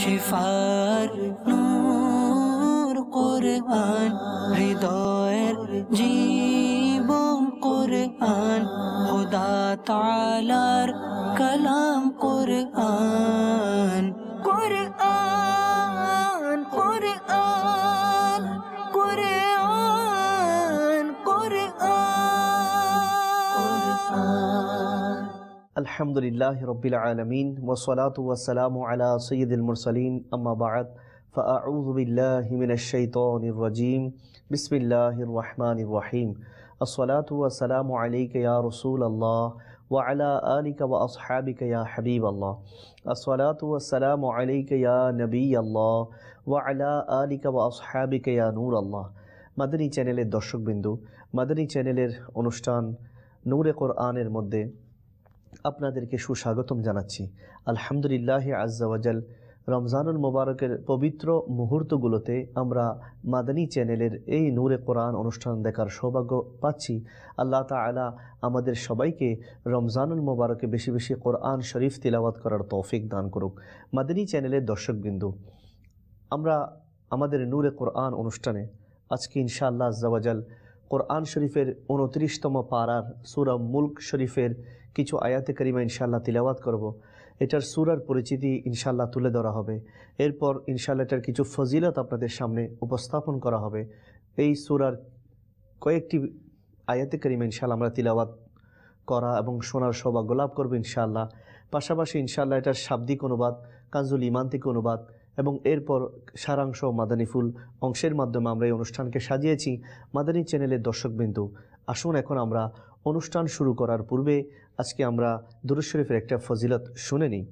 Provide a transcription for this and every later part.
Cipher নূর কোরআন হৃদয়ের জীবন কোরআন খোদা তালার কলাম কোরআন কোরআন কোরআন الحمد الحمدللہ رب العالمین والصلاة والسلام علی سید المرسلین اما بعد فاعوذ باللہ من الشیطان الرجیم بسم اللہ الرحمن الرحیم الصلاة والسلام علیکہ یا رسول اللہ وعلا آلک و اصحابک یا حبیب اللہ الصلاة والسلام علیکہ یا نبی اللہ وعلا آلک و اصحابک یا نور اللہ مدنی چینل درشک بندو مدنی چینل انشتان نور قرآن المدد আপনাদেরকে সুস্বাগতম জানাচ্ছি আলহামদুলিল্লাহ আজ্জাওয়াজাল রমজানুল মোবারকের পবিত্র মুহূর্তগুলোতে আমরা মাদানী চ্যানেলের এই নূরে কোরআন অনুষ্ঠান দেখার সৌভাগ্য পাচ্ছি আল্লাহ তালা আমাদের সবাইকে রমজানুল মোবারকে বেশি বেশি কোরআন শরীফ তিলাওয়াত করার তৌফিক দান করুক মাদানী চ্যানেলের দর্শকবিন্দু আমরা আমাদের নূরে কোরআন অনুষ্ঠানে আজকে ইনশাআল্লাহ আজ্জাওয়াজাল কোরআন শরীফের উনত্রিশতম পাড়ার সুরা মুল্ক শরীফের কিছু আয়াতে করিমা ইনশাল্লাহ তিলাওয়াত করব। এটার সুরার পরিচিতি ইনশাল্লাহ তুলে ধরা হবে এরপর ইনশাল্লাহ এটার কিছু ফজিলত আপনাদের সামনে উপস্থাপন করা হবে এই সুরার কয়েকটি আয়াতে করিমা ইনশাল্লাহ আমরা তিলাওয়াত করা এবং সোনার সৌভাগ্য লাভ করবো ইনশাল্লাহ পাশাপাশি ইনশাল্লাহ এটার শাব্দিক অনুবাদ কাজুল ইমান্তিক অনুবাদ এবং এরপর সারাংশ মাদানী ফুল অংশের মাধ্যমে আমরা এই অনুষ্ঠানকে সাজিয়েছি মাদানী চ্যানেলের দর্শকবিন্দু আসুন এখন আমরা অনুষ্ঠান শুরু করার পূর্বে আজকে আমরা দুরু শরীফের একটা ফজিলত শুনে নিই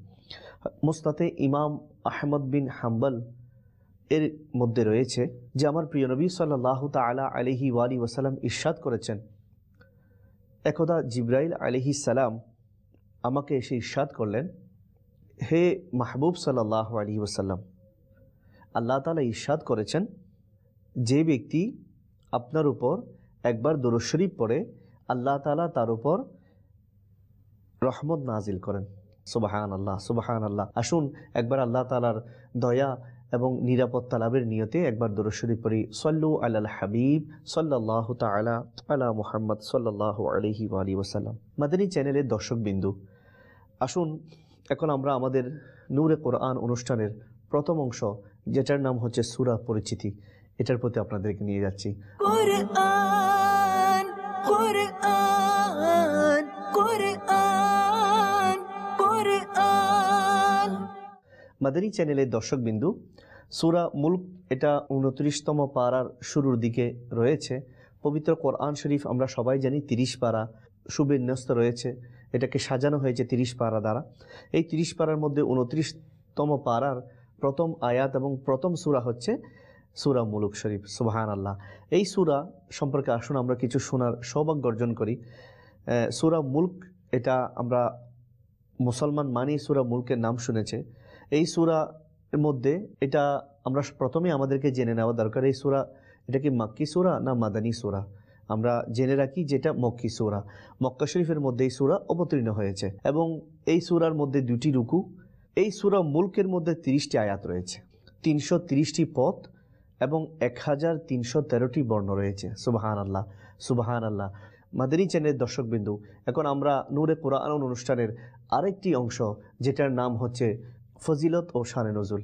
মোস্তাতে ইমাম আহমদ বিন হাম্বল এর মধ্যে রয়েছে যে আমার প্রিয় নবী সাল্লাহ তালা আলহি ওয়ালি ওয়াসালাম ইরশাদ করেছেন একদা জিব্রাইল আলহি সালাম আমাকে এসে ইরশাদ করলেন হে মাহবুব সাল্লাহ আলী ওসাল্লাম আল্লাহ তালা ইরশাদ করেছেন যে ব্যক্তি আপনার উপর একবার দুরশরীফ পড়ে আল্লাহ তালা তার উপর রহমত নাজিল করেন সুবাহান আল্লাহ সুবাহান আল্লাহ আসুন একবার আল্লাহ তালার দয়া এবং নিরাপত্তা লাভের নিয়তে একবার দূরস্বরী পড়ি সল্লু আল্লাহ হাবিব সল্লাহ তালা আলা মুহাম্মদ সল্লাহ আলহি আলী ওসাল্লাম মাদানী চ্যানেলের দর্শকবিন্দু আসুন এখন আমরা আমাদের নূরে কোরআন অনুষ্ঠানের প্রথম অংশ যেটার নাম হচ্ছে সুরা পরিচিতি এটার প্রতি আপনাদেরকে নিয়ে যাচ্ছি কোরআন কোরআন মাদারী চ্যানেলের দর্শকবিন্দু সুরা মুলক এটা উনত্রিশতম পাড়ার শুরুর দিকে রয়েছে পবিত্র কোরআন শরীফ আমরা সবাই জানি তিরিশ পাড়া সুবিন্যস্ত রয়েছে এটাকে সাজানো হয়েছে তিরিশ পাড়া দ্বারা এই তিরিশ পাড়ার মধ্যে উনত্রিশতম পাড়ার প্রথম আয়াত এবং প্রথম সুরা হচ্ছে সুরা মুলুক শরীফ সুবাহান আল্লাহ এই সুরা সম্পর্কে আসুন আমরা কিছু শোনার সৌভাগ্য অর্জন করি সুরা মুল্ক এটা আমরা মুসলমান মানি সুরা মুল্কের নাম শুনেছে এই সুরা মধ্যে এটা আমরা প্রথমে আমাদেরকে জেনে নেওয়া দরকার এই সুরা এটা কি মাক্কি সুরা না মাদানী সুরা আমরা জেনে রাখি যেটা মক্কি সুরা মক্কা শরীফের মধ্যে এই সুরা অবতীর্ণ হয়েছে এবং এই সুরার মধ্যে দুটি রুকু এই সুরা মুল্কের মধ্যে তিরিশটি আয়াত রয়েছে তিনশো তিরিশটি পথ এবং এক হাজার তিনশো তেরোটি বর্ণ রয়েছে সুবাহান আল্লাহ সুবাহান আল্লাহ মাদানী চ্যানেলের দর্শকবিন্দু এখন আমরা নূরে কোরআন অনুষ্ঠানের আরেকটি অংশ যেটার নাম হচ্ছে ফজিলত ও শানে নজুল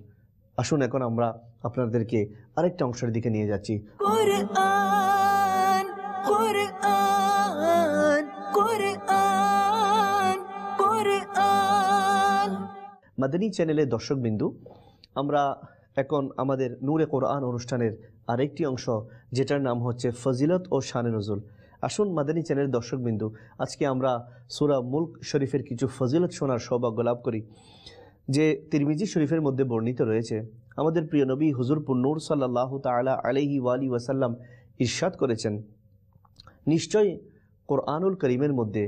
আসুন এখন আমরা আপনাদেরকে আরেকটা অংশের দিকে নিয়ে যাচ্ছি মাদানী চ্যানেলের দর্শকবিন্দু আমরা এখন আমাদের নূরে কোরআন অনুষ্ঠানের আরেকটি অংশ যেটার নাম হচ্ছে ফজিলত ও শানে নজুল আসুন মাদানী চ্যানেল দর্শকবিন্দু আজকে আমরা সুরা মুল্ক শরীফের কিছু ফজিলত শোনার সৌভাগ্য লাভ করি যে তিরমিজি শরীফের মধ্যে বর্ণিত রয়েছে আমাদের প্রিয় নবী হুজুর পুন্নুর সাল্লাহ তালা আলহি ওয়ালি ওয়াসাল্লাম ইরশাদ করেছেন নিশ্চয় কোরআনুল করিমের মধ্যে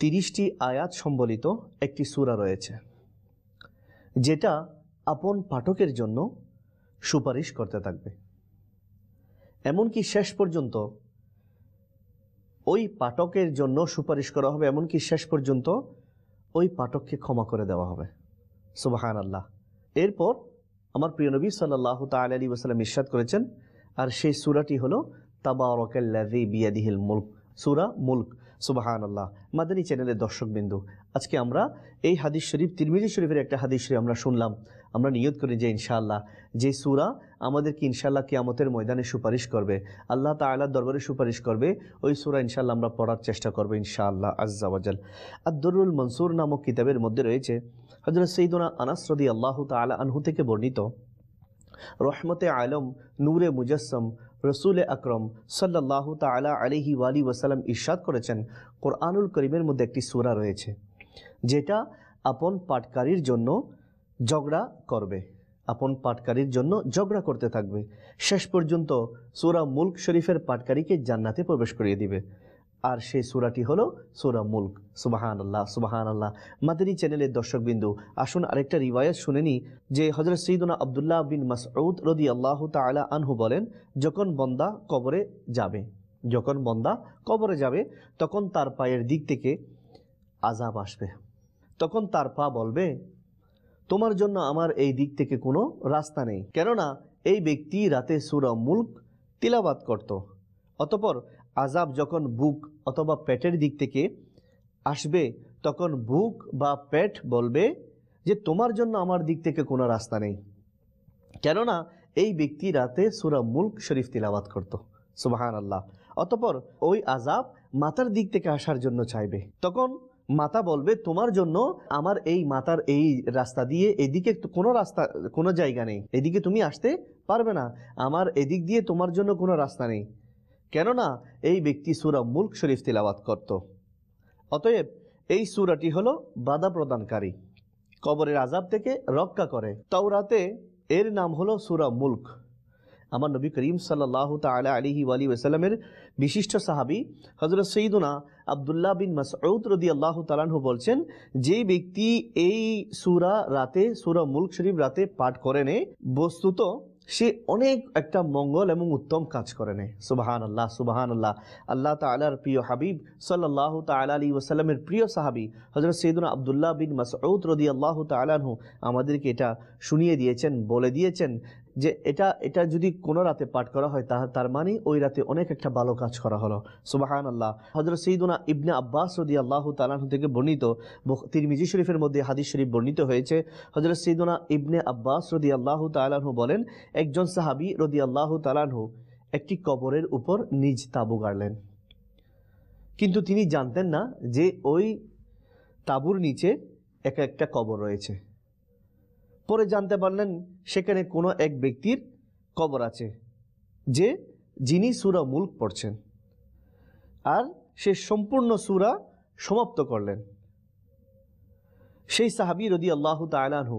তিরিশটি আয়াত সম্বলিত একটি সুরা রয়েছে যেটা আপন পাঠকের জন্য সুপারিশ করতে থাকবে এমনকি শেষ পর্যন্ত ওই পাঠকের জন্য সুপারিশ করা হবে এমনকি শেষ পর্যন্ত ওই পাঠককে ক্ষমা করে দেওয়া হবে সুবাহান আল্লাহ এরপর আমার প্রিয় নবী সাল্লাহ তাল আলী ওসালাম ইস্বাদ করেছেন আর সেই সুরাটি হলো তাবারকাল্লাজি বিয়াদিহিল মুল্ক সুরা মুল্ক সুবাহান আল্লাহ মাদানী চ্যানেলের বিন্দু আজকে আমরা এই হাদিস শরীফ তিরমিজি শরীফের একটা হাদিস শরীফ আমরা শুনলাম আমরা নিয়ত করি যে ইনশাআল্লাহ যে সুরা আমাদেরকে ইনশাআল্লাহ কিয়ামতের ময়দানে সুপারিশ করবে আল্লাহ তালার দরবারে সুপারিশ করবে ওই সুরা ইনশাআল্লাহ আমরা পড়ার চেষ্টা করবো ইনশাআল্লাহ আজ্জাওয়াজাল আদরুল মনসুর নামক কিতাবের মধ্যে রয়েছে হজরত সঈদুনা আনাসরদি আল্লাহ তালা আনহু থেকে বর্ণিত রহমতে আলম নূরে মুজাসম রসুল আকরম সাল্লাহ তালা আলিহি ওয়ালি ওয়াসালাম ইরশাদ করেছেন কোরআনুল করিমের মধ্যে একটি সুরা রয়েছে যেটা আপন পাটকারীর জন্য ঝগড়া করবে আপন পাটকারীর জন্য ঝগড়া করতে থাকবে শেষ পর্যন্ত সুরা মুল্ক শরীফের পাটকারীকে জান্নাতে প্রবেশ করিয়ে দিবে আর সেই সুরাটি হলো সুরা মুল্ক সুবাহান আল্লাহ সুবাহান আল্লাহ মাদিনী চ্যানেলের দর্শকবিন্দু আসুন আরেকটা রিওয়ায়ত শুনে নি যে হজরত সঈদুনা আবদুল্লাহ বিন মাসউদ রদি আল্লাহ তালা আনহু বলেন যখন বন্দা কবরে যাবে যখন বন্দা কবরে যাবে তখন তার পায়ের দিক থেকে আজাব আসবে তখন তার পা বলবে তোমার জন্য আমার এই দিক থেকে কোনো রাস্তা নেই কেননা এই ব্যক্তি রাতে সুরা মুল্ক তিলাবাত করত অতপর আজাব যখন বুক অথবা পেটের দিক থেকে আসবে তখন বুক বা পেট বলবে যে তোমার জন্য আমার দিক থেকে কোনো রাস্তা নেই কেননা এই ব্যক্তি রাতে সুরা মুল্ক শরীফ তিলাবাত করত সুবাহান আল্লাহ অতপর ওই আজাব মাতার দিক থেকে আসার জন্য চাইবে তখন মাতা বলবে তোমার জন্য আমার এই মাতার এই রাস্তা দিয়ে এদিকে কোনো রাস্তা কোনো জায়গা নেই এদিকে তুমি আসতে পারবে না আমার এদিক দিয়ে তোমার জন্য কোনো রাস্তা নেই কেননা এই ব্যক্তি সুরা মুল্ক শরীফ তিলাবাত করত অতএব এই সুরাটি হলো বাধা প্রদানকারী কবরের আজাব থেকে রক্ষা করে তাওরাতে এর নাম হলো সুরা মুল্ক আমার নবী করিম সাল্লাহ তালা আলিহি আলী ওসালামের বিশিষ্ট সাহাবি হজরত সঈদুনা আবদুল্লাহ বিন মাসউদ রদি আল্লাহ তালানহু বলছেন যে ব্যক্তি এই সুরা রাতে সুরা মুলক শরীফ রাতে পাঠ করেনে বস্তুত সে অনেক একটা মঙ্গল এবং উত্তম কাজ করে নেয় সুবাহান আল্লাহ সুবাহান আল্লাহ আল্লাহ তালার প্রিয় হাবিব সাল্লাহ তালা আলী ওসাল্লামের প্রিয় সাহাবি হজরত সৈদুনা আবদুল্লাহ বিন মাসউদ রদি আল্লাহ তালাহু আমাদেরকে এটা শুনিয়ে দিয়েছেন বলে দিয়েছেন যে এটা এটা যদি কোনো রাতে পাঠ করা হয় তাহলে তার মানে ওই রাতে অনেক একটা ভালো কাজ করা হলো সুবাহান আল্লাহ হজরত সঈদুনা ইবনে আব্বাস রদি আল্লাহ তালাহ থেকে বর্ণিত মিজি শরীফের মধ্যে হাদিস শরীফ বর্ণিত হয়েছে হজরত সঈদুনা ইবনে আব্বাস রদি আল্লাহ তালাহ বলেন একজন সাহাবি রদি আল্লাহ তালাহ একটি কবরের উপর নিজ তাবু গাড়লেন কিন্তু তিনি জানতেন না যে ওই তাবুর নিচে এক একটা কবর রয়েছে পরে জানতে পারলেন সেখানে কোনো এক ব্যক্তির কবর আছে যে যিনি সুরা মুল্ক পড়ছেন আর সে সম্পূর্ণ সুরা সমাপ্ত করলেন সেই সাহাবি রদি আল্লাহ তালাহু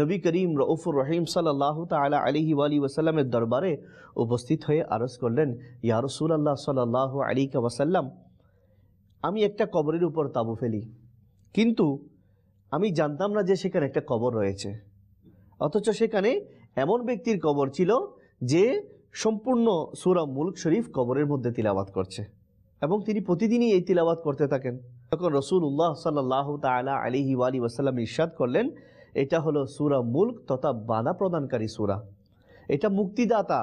নবী করিম রউফুর রহিম সাল্লাহ তালা আলিহি আলী ওয়াসাল্লামের দরবারে উপস্থিত হয়ে আরজ করলেন ইয়া রসুল আল্লাহ সাল্লাহ আলী ওয়াসাল্লাম আমি একটা কবরের উপর তাবু ফেলি কিন্তু আমি জানতাম না যে সেখানে একটা কবর রয়েছে অথচ সেখানে এমন ব্যক্তির কবর ছিল যে সম্পূর্ণ সুরা মুলক শরীফ কবরের মধ্যে তিলাবাত করছে এবং তিনি প্রতিদিনই এই তিলাবাত করতে থাকেন তখন রসুল উল্লাহ সাল্লাহ তালা আলিহি আলী ওয়াসাল্লাম ইরশাদ করলেন এটা হলো সুরা মুলক তথা বাধা প্রদানকারী সুরা এটা মুক্তিদাতা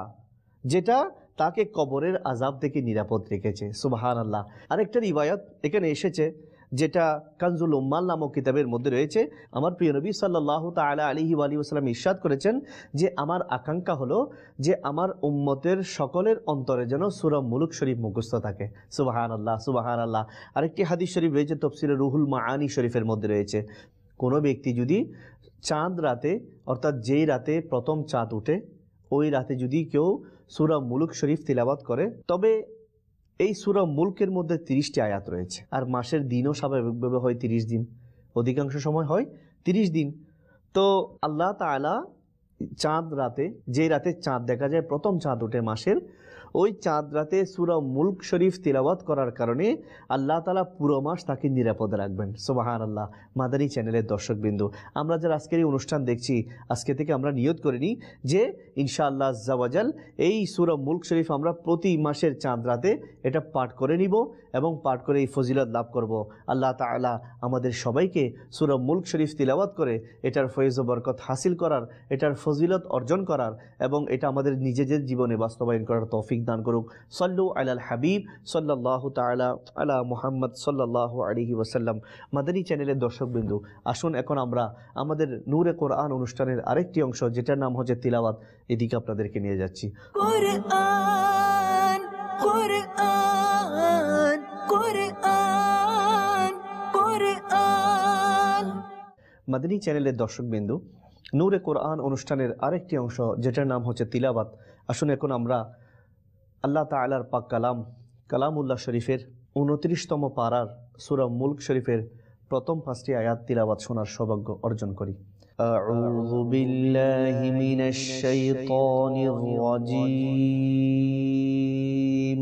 যেটা তাকে কবরের আজাব থেকে নিরাপদ রেখেছে সুবাহান আল্লাহ আরেকটা রিবায়ত এখানে এসেছে যেটা কানজুল উম্মাল নামক কিতাবের মধ্যে রয়েছে আমার প্রিয় নবী সাল্লাহ তালা আলি আলী আসসালাম ইস্বাদ করেছেন যে আমার আকাঙ্ক্ষা হলো যে আমার উম্মতের সকলের অন্তরে যেন সুরম মুলুক শরীফ মুখস্থ থাকে সুবাহান আল্লাহ সুবাহান আল্লাহ আরেকটি হাদিস শরীফ রয়েছে তফসিল রুহুল মাআনি শরীফের মধ্যে রয়েছে কোনো ব্যক্তি যদি চাঁদ রাতে অর্থাৎ যেই রাতে প্রথম চাঁদ উঠে ওই রাতে যদি কেউ সুরা মুলুক শরীফ তিলাবাত করে তবে এই সুরা মুলকের মধ্যে তিরিশটি আয়াত রয়েছে আর মাসের দিনও স্বাভাবিকভাবে হয় তিরিশ দিন অধিকাংশ সময় হয় তিরিশ দিন তো আল্লাহ তালা চাঁদ রাতে যে রাতে চাঁদ দেখা যায় প্রথম চাঁদ ওঠে মাসের ওই চাঁদ রাতে সুরা মুল্ক শরীফ তিলাবাত করার কারণে আল্লাহ তালা পুরো মাস তাকে নিরাপদে রাখবেন সোবাহান আল্লাহ মাদারি চ্যানেলের দর্শকবিন্দু আমরা যারা আজকের এই অনুষ্ঠান দেখছি আজকে থেকে আমরা নিয়ত করে নিই যে ইনশাআল্লাহ জাওয়াজাল এই সুরা মুল্ক শরীফ আমরা প্রতি মাসের চাঁদ রাতে এটা পাঠ করে নিব এবং পাঠ করে এই ফজিলত লাভ করব আল্লাহ তালা আমাদের সবাইকে সুরব মুল্ক শরীফ তিলাবাত করে এটার ফয়েজ বরকত হাসিল করার এটার ফজিলত অর্জন করার এবং এটা আমাদের নিজেদের জীবনে বাস্তবায়ন করার তৌফিক দান করুক সল্লু আলাল হাবিব সল্লাহ তালা আলা মোহাম্মদ সল্লাহ আলহি ওসাল্লাম মাদানী চ্যানেলের দর্শকবৃন্দু আসুন এখন আমরা আমাদের নূরে কোরআন অনুষ্ঠানের আরেকটি অংশ যেটার নাম হচ্ছে তিলাবাত এদিকে আপনাদেরকে নিয়ে যাচ্ছি কোরআন কোরআন মাদিনী চ্যানেলের দর্শকবিন্দু নূরে কোরআন অনুষ্ঠানের আরেকটি অংশ যেটার নাম হচ্ছে তিলাবাত আসুন এখন আমরা আল্লাহ তালার পাক কালাম কালামুল্লাহ শরীফের উনত্রিশতম পাড়ার সুরা মুল্ক শরীফের প্রথম পাঁচটি আয়াত তিলাবাত শোনার সৌভাগ্য অর্জন করি أعوذ بالله من الشيطان الرجيم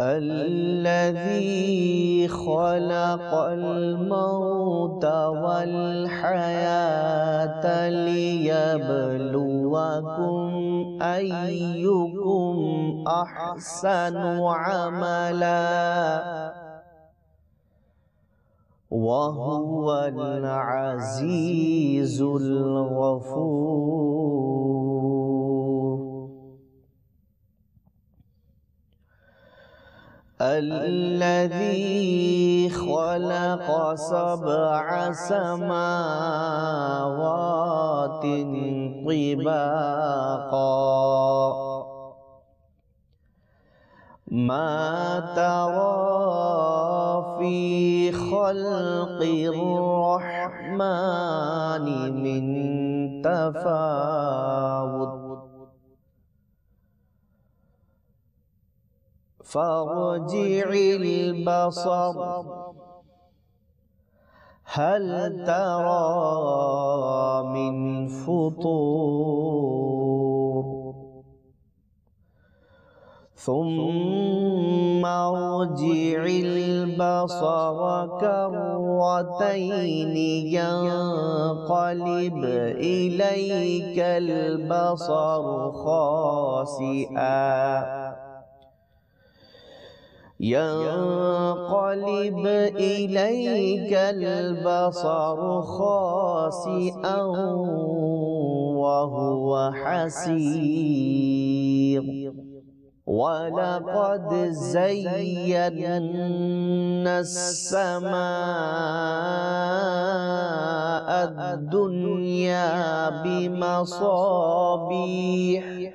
الذي خلق الموت والحياة ليبلوكم أيكم أحسن عملاً وهو العزيز الغفور الذي خلق سبع سماوات طباقا ما ترى في خلق الرحمن من تفاوت فارجع البصر هل ترى من فطور ثم ارجع البصر كرتين ينقلب إليك البصر خاسئا ينقلب إليك البصر خاسئا وهو حسير ولقد زينا السماء الدنيا بمصابيح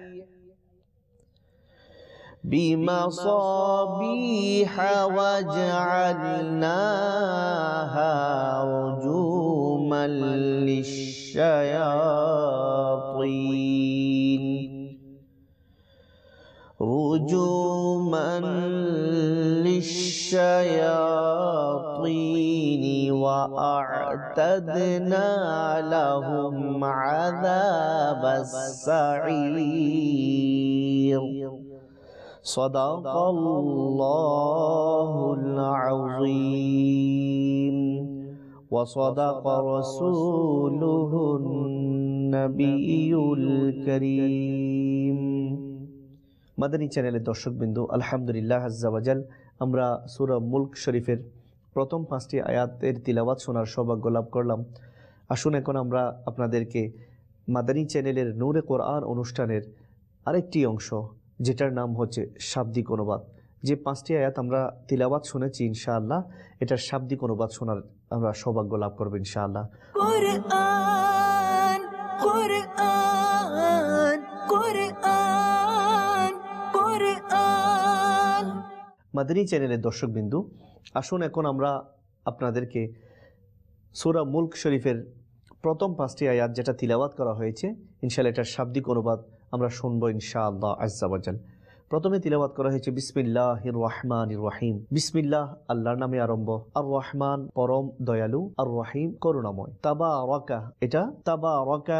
بمصابيح وجعلناها رجوما للشياطين رجوما للشياطين وأعتدنا لهم عذاب السعير صدق الله العظيم وصدق رسوله النبي الكريم মাদানী চ্যানেলের বিন্দু আলহামদুলিল্লাহ আজ্জাবাজাল আমরা সুরা মুল্ক শরীফের প্রথম পাঁচটি আয়াতের তিলাবাত শোনার সৌভাগ্য লাভ করলাম আসুন এখন আমরা আপনাদেরকে মাদানী চ্যানেলের নূরে কোরআন অনুষ্ঠানের আরেকটি অংশ যেটার নাম হচ্ছে শাব্দিক অনুবাদ যে পাঁচটি আয়াত আমরা তিলাবাদ শুনেছি ইনশাআল্লাহ এটার শাব্দিক অনুবাদ শোনার আমরা সৌভাগ্য লাভ করবো ইনশাআল্লাহ মাদিনী চ্যানেলের দর্শকবিন্দু আসুন এখন আমরা আপনাদেরকে সুরা মুল্ক শরীফের প্রথম পাঁচটি আয়াত যেটা তিলাবাত করা হয়েছে ইনশাল্লাহ এটার শাব্দিক অনুবাদ আমরা শুনব ইনশাআল্লাহ আজাল প্রথমে তিলাবাত করা হয়েছে বিসমিল্লাহ রহমান রহিম বিসমিল্লাহ আল্লাহর নামে আরম্ভ আর রহমান পরম দয়ালু আর রহিম করুণাময় তাবা আওয়াকা এটা তাবা আওয়াকা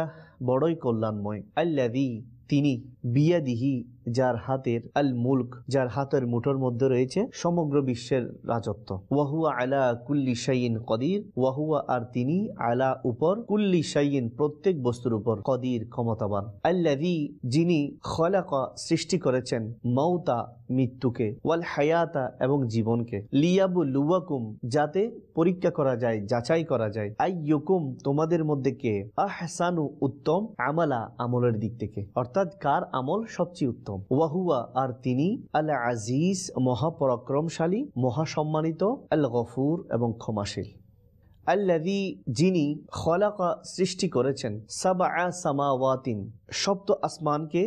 বড়ই কল্যাণময় আল্লাদি তিনি বিয়াদিহি যার হাতের আল মুলক যার হাতের মুঠোর মধ্যে রয়েছে সমগ্র বিশ্বের রাজত্ব ওয়াহুয়া আলা কুল্লি সাইন কদির ওয়াহুয়া আর তিনি আলা উপর কুল্লি সাইন প্রত্যেক বস্তুর উপর কদির ক্ষমতাবান আল্লাভি যিনি খলাকা সৃষ্টি করেছেন মৌতা মৃত্যুকে ওয়াল হায়াতা এবং জীবনকে লিয়াবু লুয়াকুম যাতে পরীক্ষা করা যায় যাচাই করা যায় আই ইয়কুম তোমাদের মধ্যে কে আহসানু উত্তম আমালা আমলের দিক থেকে অর্থাৎ কার আমল সবচেয়ে উত্তম রকম ওয়াহুয়া আর তিনি আল আজিজ মহাপরাক্রমশালী মহাসম্মানিত আল গফুর এবং ক্ষমাশীল আল্লাদি যিনি খলাকা সৃষ্টি করেছেন সাবা সামাওয়াতিন সপ্ত আসমানকে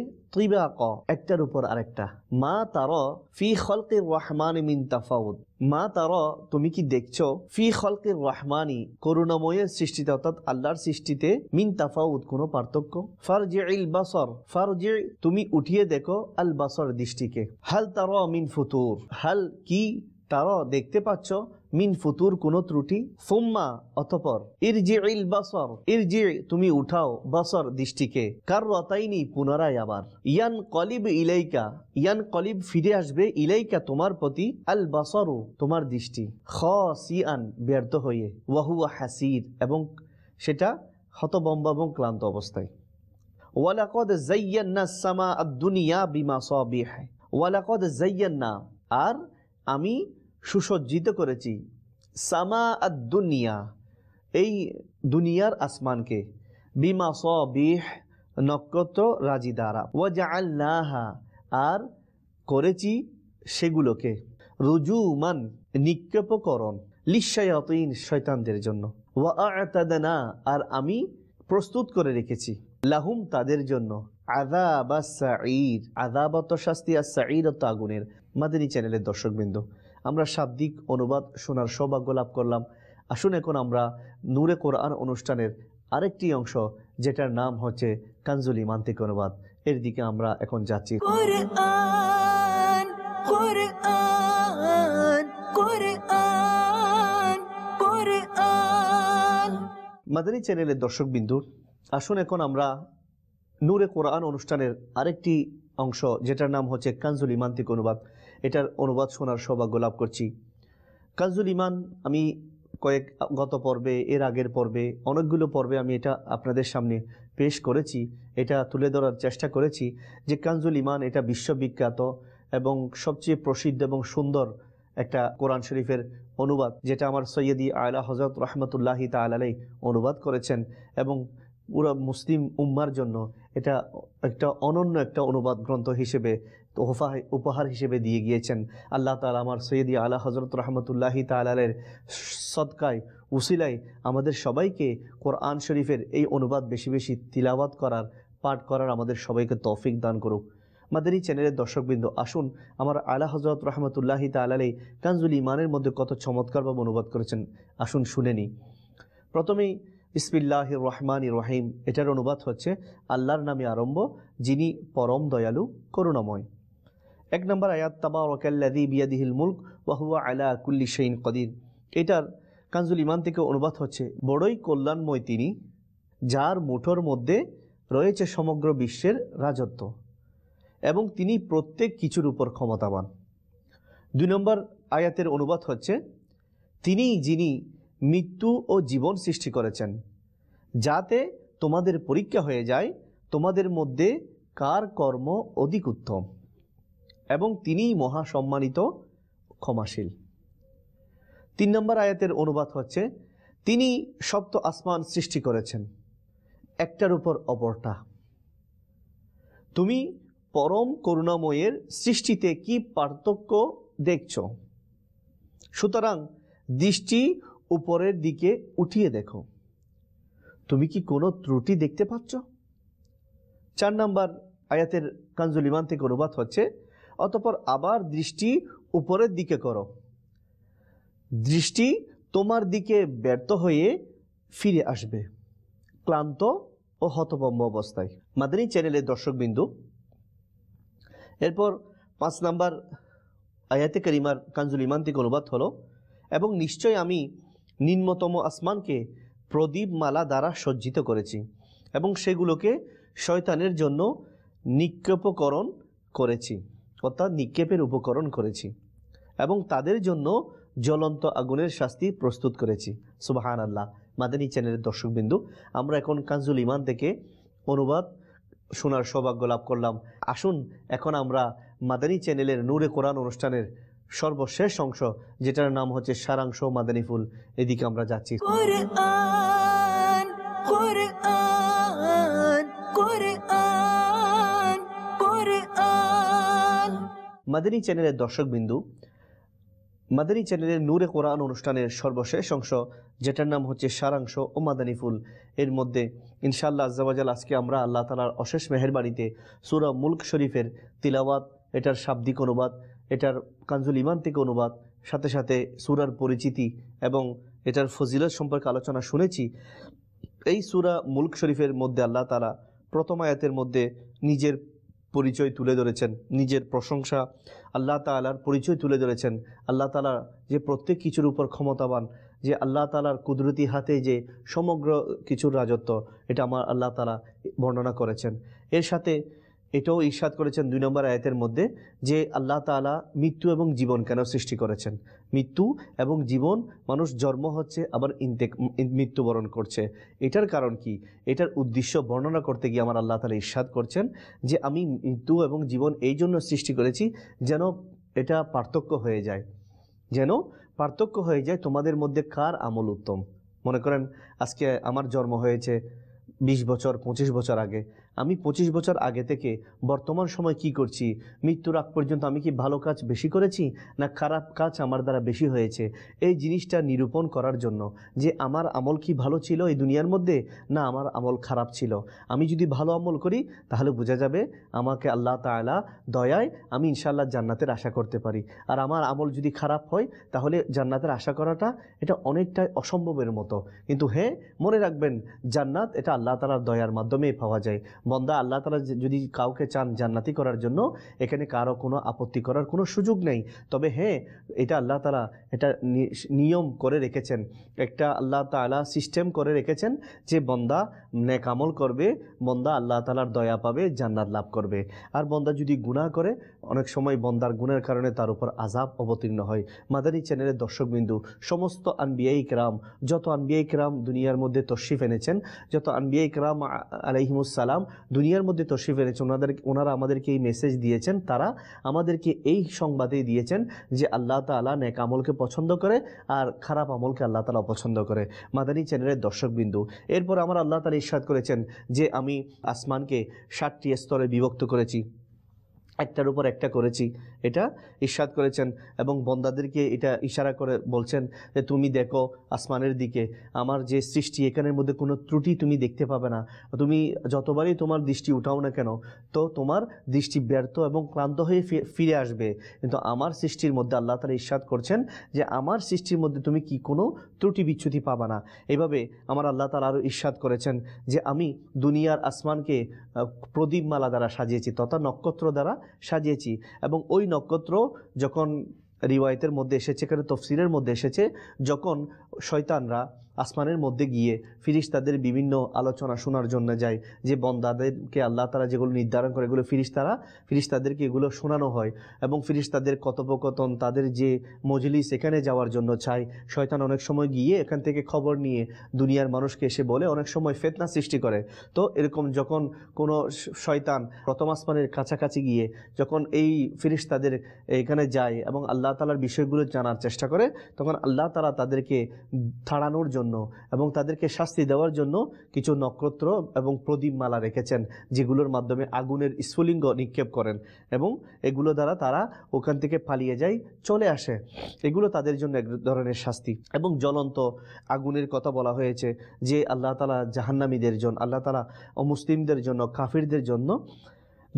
ক একটার উপর আরেকটা মা তার ফি খলকে রহমান মিন তাফাউদ মা তার তুমি কি দেখছো ফি খলকে রহমানি করুণাময়ের সৃষ্টিতে অর্থাৎ আল্লাহর সৃষ্টিতে মিন তাফাউদ কোনো পার্থক্য ফারজি ইল বাসর ফারজে তুমি উঠিয়ে দেখো আল বাসর দৃষ্টিকে হাল তার মিন ফুতুর হাল কি তারা দেখতে পাচ্ছ মিন ফুতুর কোন ত্রুটি সোম্মা অতপর ইরজি ইল বাসর ইরজি তুমি উঠাও বাসর দৃষ্টিকে কার রতাইনি পুনরায় আবার ইয়ান কলিব ইলাইকা ইয়ান কলিব ফিরে আসবে ইলাইকা তোমার প্রতি আল বাসরু তোমার দৃষ্টি খ সিয়ান ব্যর্থ হয়ে ওয়াহু হাসির এবং সেটা হতবম্ব এবং ক্লান্ত অবস্থায় ওয়ালাকদ জাইয়ান্না সামা আদ দুনিয়া বিমা সবিহ ওয়ালাকদ জাইয়ান্না আর আমি সুসজ্জিত করেছি সামা আর দুনিয়া এই দুনিয়ার আসমানকে বিমা সবিহ নক্ষত্র রাজি দ্বারা ও আল্লাহা আর করেছি সেগুলোকে রুজুমান নিক্ষেপকরণ লিশায়াতিন শৈতানদের জন্য ও আতাদানা আর আমি প্রস্তুত করে রেখেছি লাহুম তাদের জন্য আদাব আদাবত শাস্তি আর সাঈর আগুনের মাদিনী চ্যানেলের দর্শকবৃন্দ আমরা শাব্দিক অনুবাদ শোনার সৌভাগ্য লাভ করলাম আসুন এখন আমরা নূরে কোরআন অনুষ্ঠানের আরেকটি অংশ যেটার নাম হচ্ছে কাঞ্জুলি মান্তিক অনুবাদ এর দিকে আমরা এখন যাচ্ছি মাদানী চ্যানেলের দর্শকবিন্দু আসুন এখন আমরা নূরে কোরআন অনুষ্ঠানের আরেকটি অংশ যেটার নাম হচ্ছে কাঞ্জলি মান্তিক অনুবাদ এটার অনুবাদ শোনার সৌভাগ্য লাভ করছি কাজুল ইমান আমি কয়েক গত পর্বে এর আগের পর্বে অনেকগুলো পর্বে আমি এটা আপনাদের সামনে পেশ করেছি এটা তুলে ধরার চেষ্টা করেছি যে কাঞ্জুল ইমান এটা বিশ্ববিখ্যাত এবং সবচেয়ে প্রসিদ্ধ এবং সুন্দর একটা কোরআন শরীফের অনুবাদ যেটা আমার সৈয়দি আয়লা হজরত রহমতুল্লাহি তালাই অনুবাদ করেছেন এবং পুরো মুসলিম উম্মার জন্য এটা একটা অনন্য একটা অনুবাদ গ্রন্থ হিসেবে তোহফা উপহার হিসেবে দিয়ে গিয়েছেন আল্লাহ তালা আমার সৈয়দি আলা হজরত রহমতুল্লাহ তালের সদকায় উসিলায় আমাদের সবাইকে কোরআন শরীফের এই অনুবাদ বেশি বেশি তিলাবাত করার পাঠ করার আমাদের সবাইকে তৌফিক দান করুক আমাদের এই চ্যানেলের দর্শকবৃন্দ আসুন আমার আলা হজরত রহমতুল্লাহি তালালে কানজুল ইমানের মধ্যে কত চমৎকারভাবে অনুবাদ করেছেন আসুন শুনে নি প্রথমেই ইসমিল্লাহ রহমান রহিম এটার অনুবাদ হচ্ছে আল্লাহর নামে আরম্ভ যিনি পরম দয়ালু করুণাময় এক নম্বর আয়াত তাবা ওকাল্লাদি বিয়াদিহিল মুলক ওয়াহুয়া আলা কুল্লি শাইন কদির এটার কাঞ্জুল ইমান থেকে অনুবাদ হচ্ছে বড়ই কল্যাণময় তিনি যার মুঠোর মধ্যে রয়েছে সমগ্র বিশ্বের রাজত্ব এবং তিনি প্রত্যেক কিছুর উপর ক্ষমতাবান দুই নম্বর আয়াতের অনুবাদ হচ্ছে তিনি যিনি মৃত্যু ও জীবন সৃষ্টি করেছেন যাতে তোমাদের পরীক্ষা হয়ে যায় তোমাদের মধ্যে কার কর্ম অধিক উত্তম এবং তিনিই মহা সম্মানিত ক্ষমাশীল তিন নম্বর আয়াতের অনুবাদ হচ্ছে তিনি সপ্ত আসমান সৃষ্টি করেছেন একটার উপর অপরটা তুমি পরম করুণাময়ের সৃষ্টিতে কি পার্থক্য দেখছ সুতরাং দৃষ্টি উপরের দিকে উঠিয়ে দেখো তুমি কি কোনো ত্রুটি দেখতে পাচ্ছ চার নাম্বার আয়াতের কাঞ্জুল ইমান থেকে অনুবাদ হচ্ছে অতপর আবার দৃষ্টি উপরের দিকে করো দৃষ্টি তোমার দিকে ব্যর্থ হয়ে ফিরে আসবে ক্লান্ত ও হতভম্ব অবস্থায় মাদানী চ্যানেলের দর্শকবিন্দু এরপর পাঁচ নাম্বার আয়াতে করিমার কাঞ্জুল ইমান্তিক অনুবাদ হলো এবং নিশ্চয় আমি নিম্নতম আসমানকে প্রদীপ মালা দ্বারা সজ্জিত করেছি এবং সেগুলোকে শয়তানের জন্য নিক্ষেপকরণ করেছি অর্থাৎ নিক্ষেপের উপকরণ করেছি এবং তাদের জন্য জ্বলন্ত আগুনের শাস্তি প্রস্তুত করেছি সুবাহান আল্লাহ মাদানী চ্যানেলের দর্শকবিন্দু আমরা এখন কাঞ্জুল ইমান থেকে অনুবাদ শোনার সৌভাগ্য লাভ করলাম আসুন এখন আমরা মাদানী চ্যানেলের নূরে কোরআন অনুষ্ঠানের সর্বশেষ অংশ যেটার নাম হচ্ছে সারাংশ মাদানী ফুল এদিকে আমরা যাচ্ছি মাদানী চ্যানেলের দর্শকবিন্দু মাদানী চ্যানেলের নূরে কোরআন অনুষ্ঠানের সর্বশেষ অংশ যেটার নাম হচ্ছে সারাংশ ও মাদানী ফুল এর মধ্যে ইনশাআল্লাহ আজাল আজকে আমরা আল্লাহ তালার অশেষ মেহেরবাড়িতে সুরা মুল্ক শরীফের তিলাওয়াত এটার শাব্দিক অনুবাদ এটার কাঞ্জুল ইমান থেকে অনুবাদ সাথে সাথে সুরার পরিচিতি এবং এটার ফজিলত সম্পর্কে আলোচনা শুনেছি এই সুরা মুল্ক শরীফের মধ্যে আল্লাহ তালা প্রথম আয়াতের মধ্যে নিজের পরিচয় তুলে ধরেছেন নিজের প্রশংসা আল্লাহ তালার পরিচয় তুলে ধরেছেন আল্লাহ তালা যে প্রত্যেক কিছুর উপর ক্ষমতাবান যে আল্লাহ তালার কুদরতি হাতে যে সমগ্র কিছুর রাজত্ব এটা আমার আল্লাহ তালা বর্ণনা করেছেন এর সাথে এটাও ঈর্ষাদ করেছেন দুই নম্বর আয়াতের মধ্যে যে আল্লাহ তালা মৃত্যু এবং জীবন কেন সৃষ্টি করেছেন মৃত্যু এবং জীবন মানুষ জন্ম হচ্ছে আবার ইন্তেক মৃত্যুবরণ করছে এটার কারণ কি এটার উদ্দেশ্য বর্ণনা করতে গিয়ে আমার আল্লাহ তালা ঈর্ষাদ করছেন যে আমি মৃত্যু এবং জীবন এই জন্য সৃষ্টি করেছি যেন এটা পার্থক্য হয়ে যায় যেন পার্থক্য হয়ে যায় তোমাদের মধ্যে কার আমল উত্তম মনে করেন আজকে আমার জন্ম হয়েছে ২০ বছর ২৫ বছর আগে আমি পঁচিশ বছর আগে থেকে বর্তমান সময় কি করছি মৃত্যুর আগ পর্যন্ত আমি কি ভালো কাজ বেশি করেছি না খারাপ কাজ আমার দ্বারা বেশি হয়েছে এই জিনিসটা নিরূপণ করার জন্য যে আমার আমল কি ভালো ছিল এই দুনিয়ার মধ্যে না আমার আমল খারাপ ছিল আমি যদি ভালো আমল করি তাহলে বোঝা যাবে আমাকে আল্লাহ তালা দয়ায় আমি ইনশাল্লাহ জান্নাতের আশা করতে পারি আর আমার আমল যদি খারাপ হয় তাহলে জান্নাতের আশা করাটা এটা অনেকটাই অসম্ভবের মতো কিন্তু হ্যাঁ মনে রাখবেন জান্নাত এটা আল্লাহ তালার দয়ার মাধ্যমে পাওয়া যায় বন্দা আল্লাহ তালা যদি কাউকে চান জান্নাতি করার জন্য এখানে কারো কোনো আপত্তি করার কোনো সুযোগ নেই তবে হ্যাঁ এটা আল্লাহ তালা এটা নিয়ম করে রেখেছেন একটা আল্লাহ তালা সিস্টেম করে রেখেছেন যে বন্দা নেকামল করবে বন্দা আল্লাহ তালার দয়া পাবে জান্নাত লাভ করবে আর বন্দা যদি গুণা করে অনেক সময় বন্দার গুণের কারণে তার উপর আজাব অবতীর্ণ হয় মাদানী চ্যানেলের দর্শকবিন্দু সমস্ত আনবিয়াই কেরাম যত আনবিয়াই কেরাম দুনিয়ার মধ্যে তশরিফ এনেছেন যত আনবিয়াই কেরাম আলহিমুসালাম দুনিয়ার মধ্যে তশরিফ এনেছে ওনাদের ওনারা আমাদেরকে এই মেসেজ দিয়েছেন তারা আমাদেরকে এই সংবাদেই দিয়েছেন যে আল্লাহ তালা নেক আমলকে পছন্দ করে আর খারাপ আমলকে আল্লাহ তালা অপছন্দ করে মাদানী চ্যানেলের দর্শকবিন্দু এরপর আমার আল্লাহ তালা ইস্বাদ করেছেন যে আমি আসমানকে ষাটটি স্তরে বিভক্ত করেছি একটার উপর একটা করেছি এটা ইস্বাদ করেছেন এবং বন্দাদেরকে এটা ইশারা করে বলছেন যে তুমি দেখো আসমানের দিকে আমার যে সৃষ্টি এখানের মধ্যে কোনো ত্রুটি তুমি দেখতে পাবে না তুমি যতবারই তোমার দৃষ্টি উঠাও না কেন তো তোমার দৃষ্টি ব্যর্থ এবং ক্লান্ত হয়ে ফিরে আসবে কিন্তু আমার সৃষ্টির মধ্যে আল্লাহ তালা ইস্বাদ করছেন যে আমার সৃষ্টির মধ্যে তুমি কি কোনো ত্রুটি বিচ্যুতি পাবে না এভাবে আমার আল্লাহ তালা আরও ইস্বাদ করেছেন যে আমি দুনিয়ার আসমানকে প্রদীপমালা দ্বারা সাজিয়েছি তথা নক্ষত্র দ্বারা সাজিয়েছি এবং ওই নক্ষত্র যখন রিওয়ায়তের মধ্যে এসেছে এখানে তফসিলের মধ্যে এসেছে যখন শয়তানরা আসমানের মধ্যে গিয়ে ফিরিস্তাদের বিভিন্ন আলোচনা শোনার জন্য যায় যে বন্দাদেরকে আল্লাহ তারা যেগুলো নির্ধারণ করে এগুলো ফিরিস্তারা ফিরিস্তাদেরকে এগুলো শোনানো হয় এবং ফিরিস্তাদের কথোপকথন তাদের যে মজলিস এখানে যাওয়ার জন্য চাই শয়তান অনেক সময় গিয়ে এখান থেকে খবর নিয়ে দুনিয়ার মানুষকে এসে বলে অনেক সময় ফেতনা সৃষ্টি করে তো এরকম যখন কোনো শয়তান প্রথম আসমানের কাছাকাছি গিয়ে যখন এই ফিরিস্তাদের এখানে যায় এবং আল্লাহ তালার বিষয়গুলো জানার চেষ্টা করে তখন আল্লাহ তালা তাদেরকে থাড়ানোর জন্য এবং তাদেরকে শাস্তি দেওয়ার জন্য কিছু নক্ষত্র এবং প্রদীপ মালা রেখেছেন যেগুলোর মাধ্যমে আগুনের স্ফুলিঙ্গ নিক্ষেপ করেন এবং এগুলো দ্বারা তারা ওখান থেকে পালিয়ে যায় চলে আসে এগুলো তাদের জন্য এক ধরনের শাস্তি এবং জ্বলন্ত আগুনের কথা বলা হয়েছে যে আল্লাহ তালা জাহান্নামীদের জন্য আল্লাহ তালা অমুসলিমদের জন্য কাফিরদের জন্য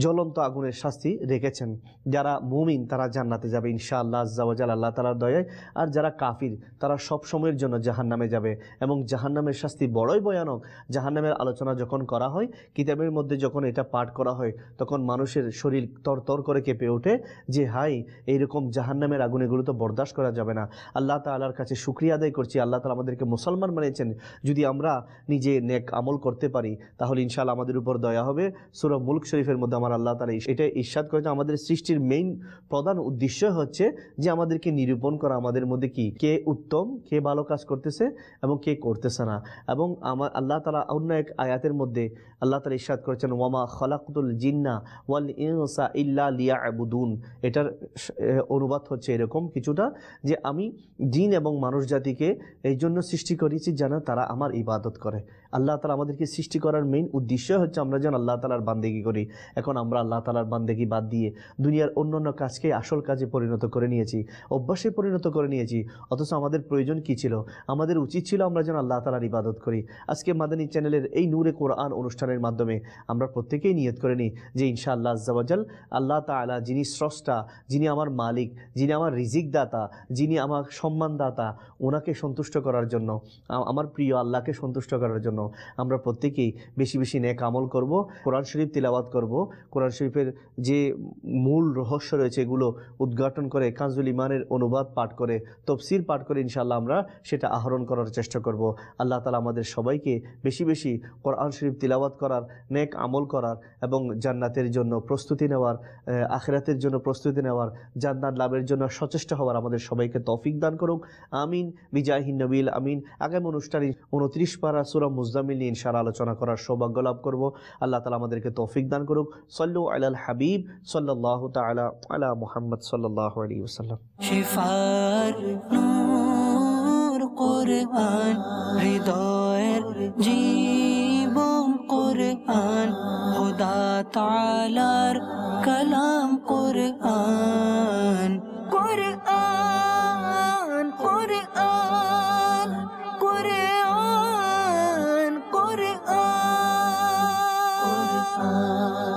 জ্বলন্ত আগুনের শাস্তি রেখেছেন যারা মুমিন তারা জান্নাতে যাবে ইনশাআল্লাহ আজ্জাওয়াজাল আল্লাহ তালার দয়ায় আর যারা কাফির তারা সব সময়ের জন্য জাহান নামে যাবে এবং জাহান নামের শাস্তি বড়ই ভয়ানক জাহান নামের আলোচনা যখন করা হয় কিতাবের মধ্যে যখন এটা পাঠ করা হয় তখন মানুষের শরীর তরতর করে কেঁপে ওঠে যে হাই এইরকম জাহান নামের আগুন এগুলো তো বরদাস্ত করা যাবে না আল্লাহ তাল্লাহার কাছে শুক্রিয়া আদায় করছি আল্লাহ তালা আমাদেরকে মুসলমান বানিয়েছেন যদি আমরা নিজে নেক আমল করতে পারি তাহলে ইনশাআল্লাহ আমাদের উপর দয়া হবে সুরভ মুলক শরীফের মধ্যে আমার আল্লাহ তালা এটা ইস্বাদ করেছে আমাদের সৃষ্টির মেইন প্রধান উদ্দেশ্য হচ্ছে যে আমাদেরকে নিরূপণ করা আমাদের মধ্যে কি কে উত্তম কে ভালো কাজ করতেছে এবং কে করতেছে না এবং আমার আল্লাহ তালা অন্য এক আয়াতের মধ্যে আল্লাহ তালা ইস্বাদ করেছেন ওয়ামা খলাকুতুল জিন্না ওয়াল ইনসা ইল্লা লিয়া আবুদুন এটার অনুবাদ হচ্ছে এরকম কিছুটা যে আমি জিন এবং মানুষ জাতিকে এই জন্য সৃষ্টি করেছি যেন তারা আমার ইবাদত করে আল্লাহ তালা আমাদেরকে সৃষ্টি করার মেইন উদ্দেশ্য হচ্ছে আমরা যেন আল্লাহ তালার বান্দেগি করি এখন এখন আমরা আল্লাহ তালার বান্দেগি বাদ দিয়ে দুনিয়ার অন্যান্য কাজকে আসল কাজে পরিণত করে নিয়েছি অভ্যাসে পরিণত করে নিয়েছি অথচ আমাদের প্রয়োজন কি ছিল আমাদের উচিত ছিল আমরা যেন আল্লাহ তালার ইবাদত করি আজকে মাদানী চ্যানেলের এই নূরে কোরআন অনুষ্ঠানের মাধ্যমে আমরা প্রত্যেকেই নিয়ত করে নিই যে আল্লাহ আজ্জাবাজাল আল্লাহ তালা যিনি স্রষ্টা যিনি আমার মালিক যিনি আমার রিজিক দাতা যিনি আমার সম্মানদাতা ওনাকে সন্তুষ্ট করার জন্য আমার প্রিয় আল্লাহকে সন্তুষ্ট করার জন্য আমরা প্রত্যেকেই বেশি বেশি নেক আমল করব কোরআন শরীফ তিলাবাত করব কোরআন শরীফের যে মূল রহস্য রয়েছে এগুলো উদ্ঘাটন করে কাজুল ইমানের অনুবাদ পাঠ করে তফসির পাঠ করে ইনশাল্লাহ আমরা সেটা আহরণ করার চেষ্টা করব আল্লাহ তালা আমাদের সবাইকে বেশি বেশি কোরআন শরীফ তিলাবাত করার নেক আমল করার এবং জান্নাতের জন্য প্রস্তুতি নেওয়ার আখেরাতের জন্য প্রস্তুতি নেওয়ার জান্নাত লাভের জন্য সচেষ্ট হওয়ার আমাদের সবাইকে তফিক দান করুক আমিন বিজাহিন নবীল আমিন আগামী অনুষ্ঠানে উনত্রিশ পারা সুরম মুজামিল নিয়ে ইনশাল আলোচনা করার সৌভাগ্য লাভ করব আল্লাহ তালা আমাদেরকে তফিক দান করুক صلوا على الحبيب صلى الله تعالى على محمد صلى الله عليه وسلم شفار نور قرآن هدار جيب قرآن خدا تعالى كلام قرآن قرآن قرآن قرآن قرآن قرآن